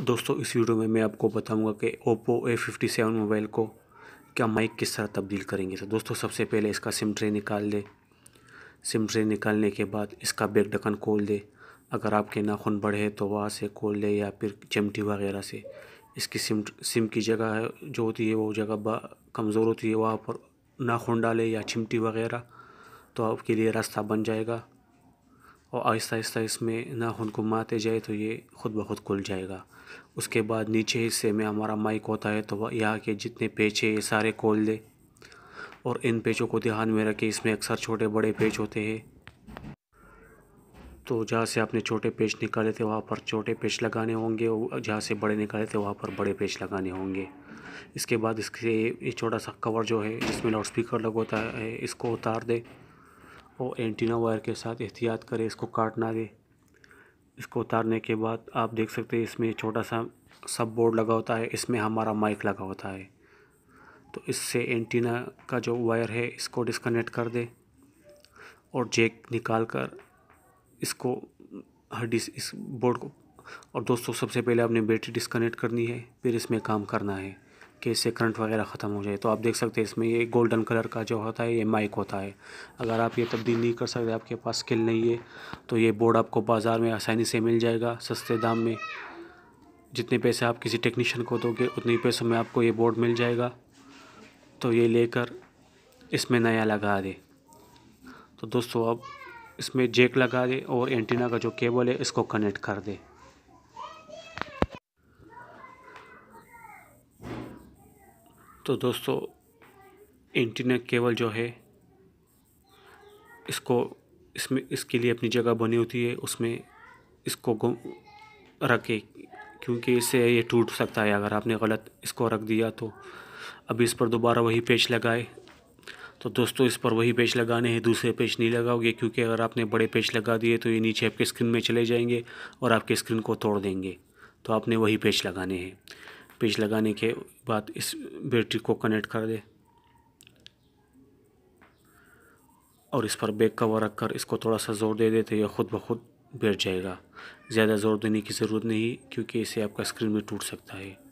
दोस्तों इस वीडियो में मैं आपको बताऊंगा कि Oppo A fifty seven mobile को क्या माइक किस तरह तब्दील करेंगे तो दोस्तों सबसे पहले इसका सिम ट्रे निकाल दे सिम ट्रे निकालने के बाद इसका बैक ढक्कन खोल दे अगर आपके नाखून बड़े हैं तो वहाँ से खोल ले या फिर चिमटी वगैरह से इसकी सिम सिम की जगह जो होती है वो जगह कमज़ोर होती है वहाँ पर नाखून डाले या चिमटी वगैरह तो आपके लिए रास्ता बन जाएगा और आहिस्ता आहिस्ता इसमें नाखून को मारते जाए तो ये खुद ब खुद खुल जाएगा उसके बाद नीचे हिस्से में हमारा माइक होता है तो यहाँ के जितने पेचे है ये सारे खोल दे और इन पेचों को ध्यान में रखें इसमें अक्सर छोटे बड़े पेच होते हैं तो जहाँ से आपने छोटे पेच निकाले थे वहाँ पर छोटे पेच लगाने होंगे और जहाँ से बड़े निकाले थे वहाँ पर बड़े पेच लगाने होंगे इसके बाद इसके ये छोटा सा कवर जो है जिसमें लाउड स्पीकर होता है इसको उतार दे और एंटीना वायर के साथ एहतियात करें इसको काटना दे इसको उतारने के बाद आप देख सकते हैं इसमें छोटा सा सब बोर्ड लगा होता है इसमें हमारा माइक लगा होता है तो इससे एंटीना का जो वायर है इसको डिस्कनेक्ट कर दे और जैक निकाल कर इसको हड्डी इस बोर्ड को और दोस्तों सबसे पहले आपने बैटरी डिस्कनेक्ट करनी है फिर इसमें काम करना है कि इससे करंट वगैरह ख़त्म हो जाए तो आप देख सकते हैं इसमें ये गोल्डन कलर का जो होता है ये माइक होता है अगर आप ये तब्दील नहीं कर सकते आपके पास स्किल नहीं है तो ये बोर्ड आपको बाज़ार में आसानी से मिल जाएगा सस्ते दाम में जितने पैसे आप किसी टेक्नीशियन को दोगे उतने पैसों में आपको ये बोर्ड मिल जाएगा तो ये लेकर इसमें नया लगा दे तो दोस्तों अब इसमें जेक लगा दे और एंटीना का जो केबल है इसको कनेक्ट कर दे तो दोस्तों एंटीना केवल जो है इसको इसमें इसके लिए अपनी जगह बनी होती है उसमें इसको रखे क्योंकि इससे ये टूट सकता है अगर आपने गलत इसको रख दिया तो अब इस पर दोबारा वही पेच लगाए तो दोस्तों इस पर वही पेच लगाने हैं दूसरे पेच नहीं लगाओगे क्योंकि अगर आपने बड़े पेच लगा दिए तो ये नीचे आपके स्क्रीन में चले जाएंगे और आपके स्क्रीन को तोड़ देंगे तो आपने वही पेच लगाने हैं पिच लगाने के बाद इस बैटरी को कनेक्ट कर दे और इस पर बैक कवर रख कर इसको थोड़ा सा ज़ोर दे दे तो यह ख़ुद ब खुद बैठ जाएगा ज़्यादा ज़ोर देने की ज़रूरत नहीं क्योंकि इसे आपका स्क्रीन भी टूट सकता है